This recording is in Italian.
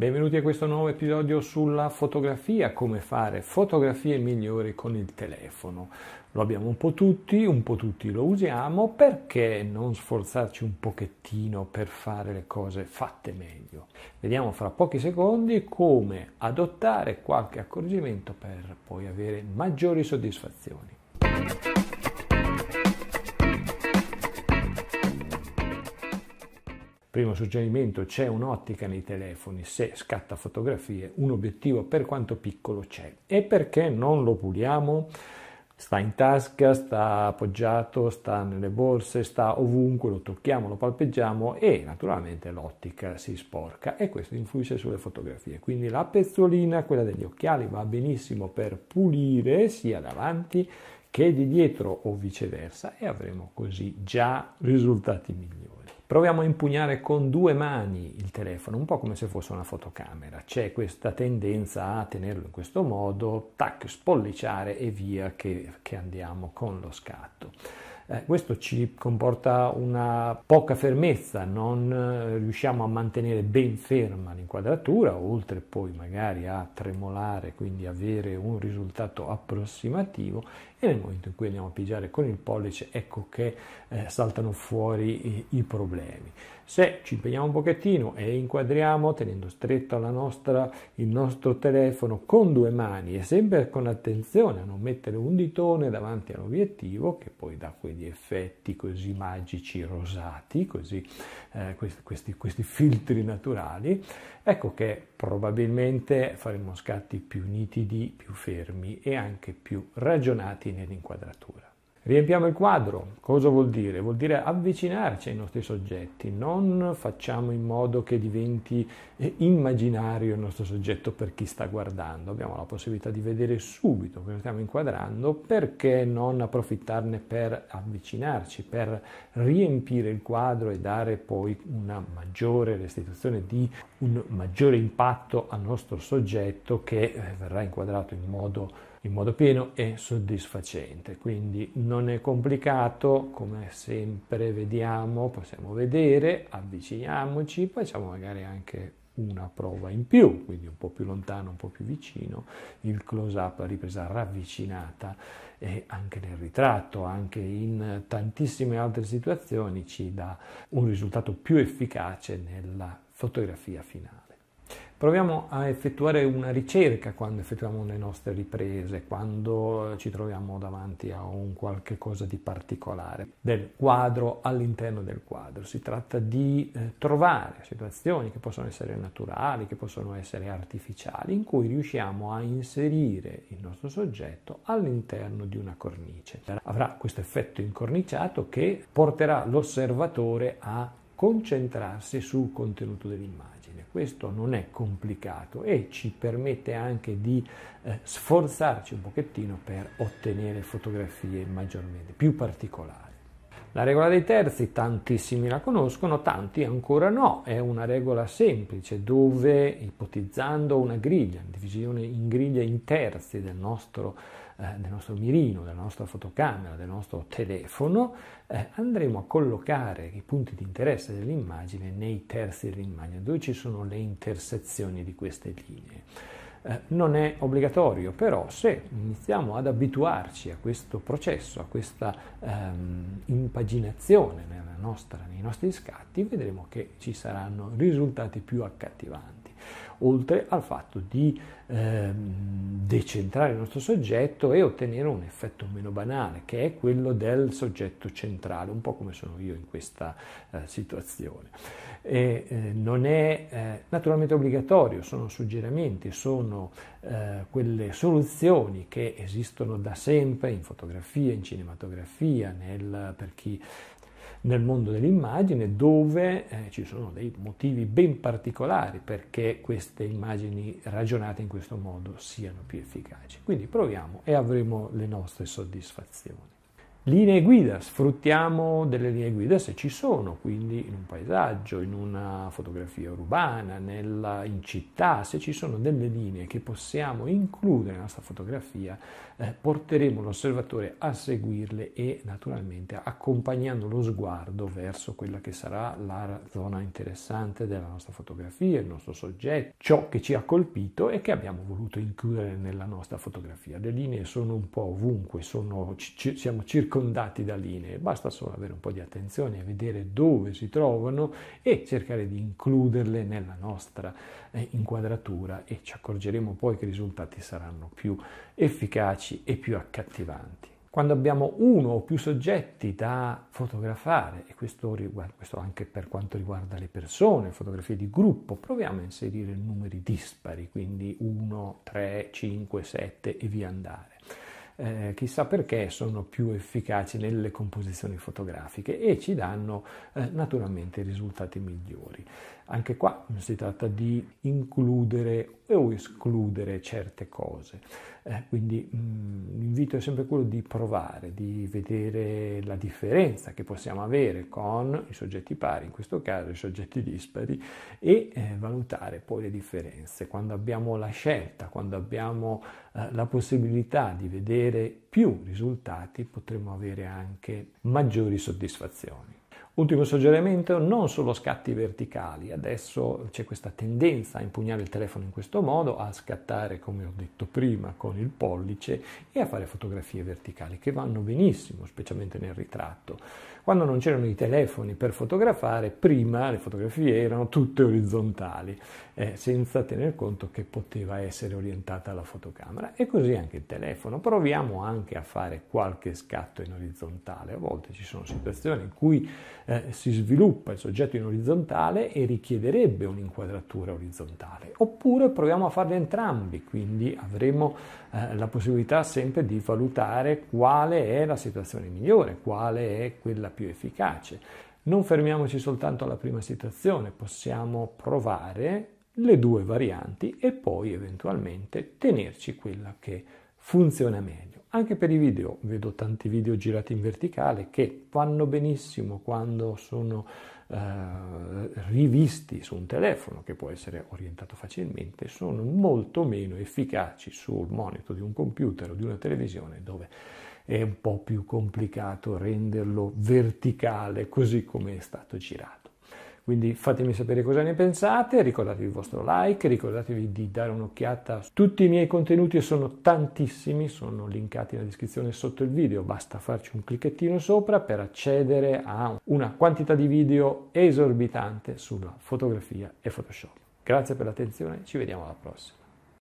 Benvenuti a questo nuovo episodio sulla fotografia, come fare fotografie migliori con il telefono. Lo abbiamo un po' tutti, un po' tutti lo usiamo, perché non sforzarci un pochettino per fare le cose fatte meglio? Vediamo fra pochi secondi come adottare qualche accorgimento per poi avere maggiori soddisfazioni. Primo suggerimento, c'è un'ottica nei telefoni, se scatta fotografie, un obiettivo per quanto piccolo c'è. E perché non lo puliamo? Sta in tasca, sta appoggiato, sta nelle borse, sta ovunque, lo tocchiamo, lo palpeggiamo e naturalmente l'ottica si sporca e questo influisce sulle fotografie. Quindi la pezzolina, quella degli occhiali, va benissimo per pulire sia davanti che di dietro o viceversa e avremo così già risultati migliori. Proviamo a impugnare con due mani il telefono, un po' come se fosse una fotocamera. C'è questa tendenza a tenerlo in questo modo, tac, spolliciare e via che, che andiamo con lo scatto eh, questo ci comporta una poca fermezza, non eh, riusciamo a mantenere ben ferma l'inquadratura, oltre poi magari a tremolare, quindi avere un risultato approssimativo e nel momento in cui andiamo a pigiare con il pollice ecco che eh, saltano fuori i, i problemi. Se ci impegniamo un pochettino e inquadriamo tenendo stretto nostra, il nostro telefono con due mani e sempre con attenzione a non mettere un ditone davanti all'obiettivo che poi dà quegli effetti così magici rosati, così, eh, questi, questi, questi filtri naturali, ecco che probabilmente faremo scatti più nitidi, più fermi e anche più ragionati nell'inquadratura. Riempiamo il quadro. Cosa vuol dire? Vuol dire avvicinarci ai nostri soggetti, non facciamo in modo che diventi eh, immaginario il nostro soggetto per chi sta guardando. Abbiamo la possibilità di vedere subito cosa stiamo inquadrando, perché non approfittarne per avvicinarci, per riempire il quadro e dare poi una maggiore restituzione di un maggiore impatto al nostro soggetto che eh, verrà inquadrato in modo in modo pieno e soddisfacente. Quindi non è complicato, come sempre vediamo, possiamo vedere, avviciniamoci, facciamo magari anche una prova in più, quindi un po' più lontano, un po' più vicino, il close up, la ripresa ravvicinata e anche nel ritratto, anche in tantissime altre situazioni ci dà un risultato più efficace nella fotografia finale. Proviamo a effettuare una ricerca quando effettuiamo le nostre riprese, quando eh, ci troviamo davanti a un qualche cosa di particolare, del quadro all'interno del quadro. Si tratta di eh, trovare situazioni che possono essere naturali, che possono essere artificiali, in cui riusciamo a inserire il nostro soggetto all'interno di una cornice. Avrà questo effetto incorniciato che porterà l'osservatore a concentrarsi sul contenuto dell'immagine. Questo non è complicato e ci permette anche di eh, sforzarci un pochettino per ottenere fotografie maggiormente più particolari. La regola dei terzi tantissimi la conoscono, tanti ancora no, è una regola semplice dove ipotizzando una griglia, una divisione in griglia in terzi del nostro eh, del nostro mirino, della nostra fotocamera, del nostro telefono, eh, andremo a collocare i punti di interesse dell'immagine nei terzi dell'immagine, dove ci sono le intersezioni di queste linee. Eh, non è obbligatorio, però se iniziamo ad abituarci a questo processo, a questa ehm, impaginazione nostra, nei nostri scatti, vedremo che ci saranno risultati più accattivanti oltre al fatto di ehm, decentrare il nostro soggetto e ottenere un effetto meno banale, che è quello del soggetto centrale, un po' come sono io in questa eh, situazione. E, eh, non è eh, naturalmente obbligatorio, sono suggerimenti, sono eh, quelle soluzioni che esistono da sempre in fotografia, in cinematografia, nel, per chi nel mondo dell'immagine dove eh, ci sono dei motivi ben particolari perché queste immagini ragionate in questo modo siano più efficaci. Quindi proviamo e avremo le nostre soddisfazioni. Linee guida, sfruttiamo delle linee guida se ci sono, quindi in un paesaggio, in una fotografia urbana, nella, in città, se ci sono delle linee che possiamo includere nella nostra fotografia, eh, porteremo l'osservatore a seguirle e naturalmente accompagnando lo sguardo verso quella che sarà la zona interessante della nostra fotografia, il nostro soggetto, ciò che ci ha colpito e che abbiamo voluto includere nella nostra fotografia. Le linee sono un po' ovunque, sono, ci, siamo circa circondati da linee, basta solo avere un po' di attenzione e vedere dove si trovano e cercare di includerle nella nostra eh, inquadratura e ci accorgeremo poi che i risultati saranno più efficaci e più accattivanti. Quando abbiamo uno o più soggetti da fotografare, e questo, riguarda, questo anche per quanto riguarda le persone, fotografie di gruppo, proviamo a inserire numeri dispari, quindi 1, 3, 5, 7 e via andare eh, chissà perché sono più efficaci nelle composizioni fotografiche e ci danno eh, naturalmente risultati migliori. Anche qua si tratta di includere o escludere certe cose, eh, quindi mm, l'invito è sempre quello di provare, di vedere la differenza che possiamo avere con i soggetti pari, in questo caso i soggetti dispari, e eh, valutare poi le differenze. Quando abbiamo la scelta, quando abbiamo eh, la possibilità di vedere più risultati, potremo avere anche maggiori soddisfazioni. Ultimo suggerimento, non solo scatti verticali, adesso c'è questa tendenza a impugnare il telefono in questo modo, a scattare come ho detto prima con il pollice e a fare fotografie verticali che vanno benissimo, specialmente nel ritratto. Quando non c'erano i telefoni per fotografare, prima le fotografie erano tutte orizzontali, eh, senza tener conto che poteva essere orientata la fotocamera e così anche il telefono. Proviamo anche a fare qualche scatto in orizzontale, a volte ci sono situazioni in cui eh, si sviluppa il soggetto in orizzontale e richiederebbe un'inquadratura orizzontale. Oppure proviamo a farli entrambi, quindi avremo eh, la possibilità sempre di valutare quale è la situazione migliore, quale è quella più efficace. Non fermiamoci soltanto alla prima situazione, possiamo provare le due varianti e poi eventualmente tenerci quella che funziona meglio. Anche per i video, vedo tanti video girati in verticale che vanno benissimo quando sono eh, rivisti su un telefono che può essere orientato facilmente, sono molto meno efficaci sul monitor di un computer o di una televisione dove è un po' più complicato renderlo verticale così come è stato girato. Quindi fatemi sapere cosa ne pensate, ricordatevi il vostro like, ricordatevi di dare un'occhiata. su Tutti i miei contenuti e sono tantissimi, sono linkati nella descrizione sotto il video, basta farci un clicchettino sopra per accedere a una quantità di video esorbitante sulla fotografia e Photoshop. Grazie per l'attenzione, ci vediamo alla prossima.